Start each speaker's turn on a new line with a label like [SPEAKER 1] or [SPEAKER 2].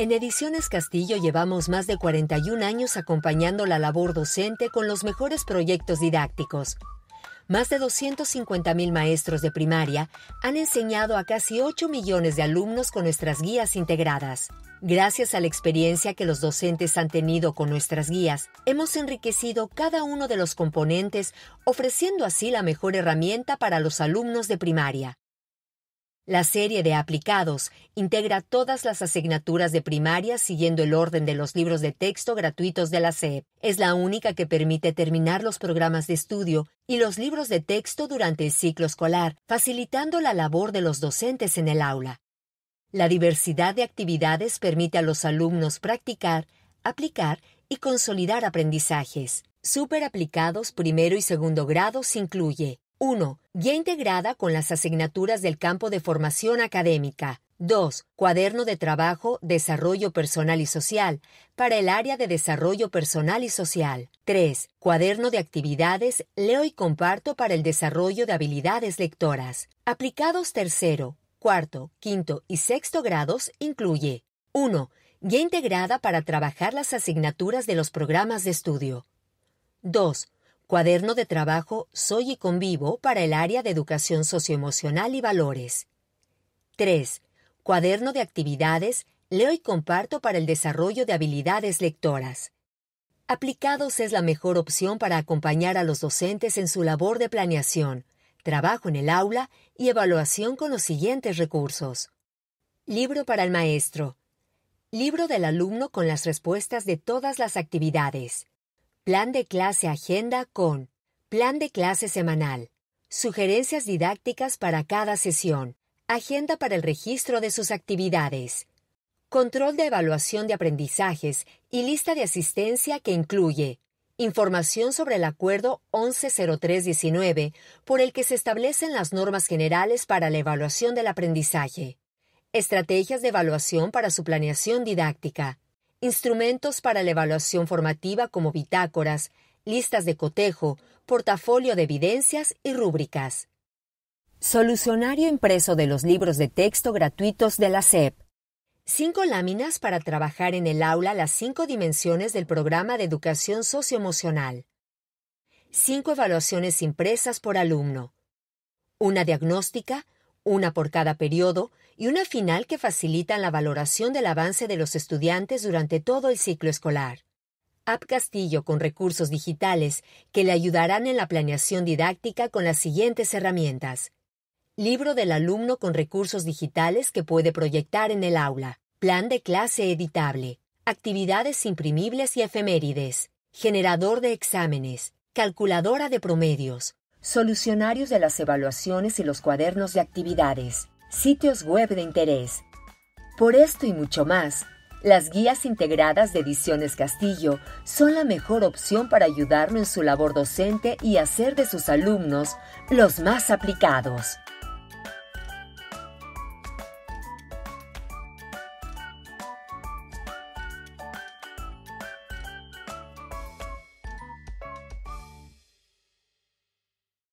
[SPEAKER 1] En Ediciones Castillo llevamos más de 41 años acompañando la labor docente con los mejores proyectos didácticos. Más de 250.000 maestros de primaria han enseñado a casi 8 millones de alumnos con nuestras guías integradas. Gracias a la experiencia que los docentes han tenido con nuestras guías, hemos enriquecido cada uno de los componentes, ofreciendo así la mejor herramienta para los alumnos de primaria. La serie de aplicados integra todas las asignaturas de primaria siguiendo el orden de los libros de texto gratuitos de la SEP. Es la única que permite terminar los programas de estudio y los libros de texto durante el ciclo escolar, facilitando la labor de los docentes en el aula. La diversidad de actividades permite a los alumnos practicar, aplicar y consolidar aprendizajes. Super aplicados primero y segundo grados incluye 1. Guía integrada con las asignaturas del campo de formación académica. 2. Cuaderno de trabajo, desarrollo personal y social, para el área de desarrollo personal y social. 3. Cuaderno de actividades, leo y comparto para el desarrollo de habilidades lectoras. Aplicados tercero, cuarto, quinto y sexto grados incluye 1. Guía integrada para trabajar las asignaturas de los programas de estudio. 2 Cuaderno de trabajo Soy y Convivo para el área de educación socioemocional y valores. 3. Cuaderno de actividades Leo y comparto para el desarrollo de habilidades lectoras. Aplicados es la mejor opción para acompañar a los docentes en su labor de planeación, trabajo en el aula y evaluación con los siguientes recursos. Libro para el maestro. Libro del alumno con las respuestas de todas las actividades. Plan de clase agenda con Plan de clase semanal. Sugerencias didácticas para cada sesión. Agenda para el registro de sus actividades. Control de evaluación de aprendizajes y lista de asistencia que incluye información sobre el acuerdo 110319 por el que se establecen las normas generales para la evaluación del aprendizaje. Estrategias de evaluación para su planeación didáctica instrumentos para la evaluación formativa como bitácoras, listas de cotejo, portafolio de evidencias y rúbricas. Solucionario impreso de los libros de texto gratuitos de la SEP. Cinco láminas para trabajar en el aula las cinco dimensiones del programa de educación socioemocional. Cinco evaluaciones impresas por alumno. Una diagnóstica, una por cada periodo y una final que facilitan la valoración del avance de los estudiantes durante todo el ciclo escolar. App Castillo con recursos digitales que le ayudarán en la planeación didáctica con las siguientes herramientas. Libro del alumno con recursos digitales que puede proyectar en el aula. Plan de clase editable. Actividades imprimibles y efemérides. Generador de exámenes. Calculadora de promedios solucionarios de las evaluaciones y los cuadernos de actividades, sitios web de interés. Por esto y mucho más, las guías integradas de Ediciones Castillo son la mejor opción para ayudarlo en su labor docente y hacer de sus alumnos los más aplicados.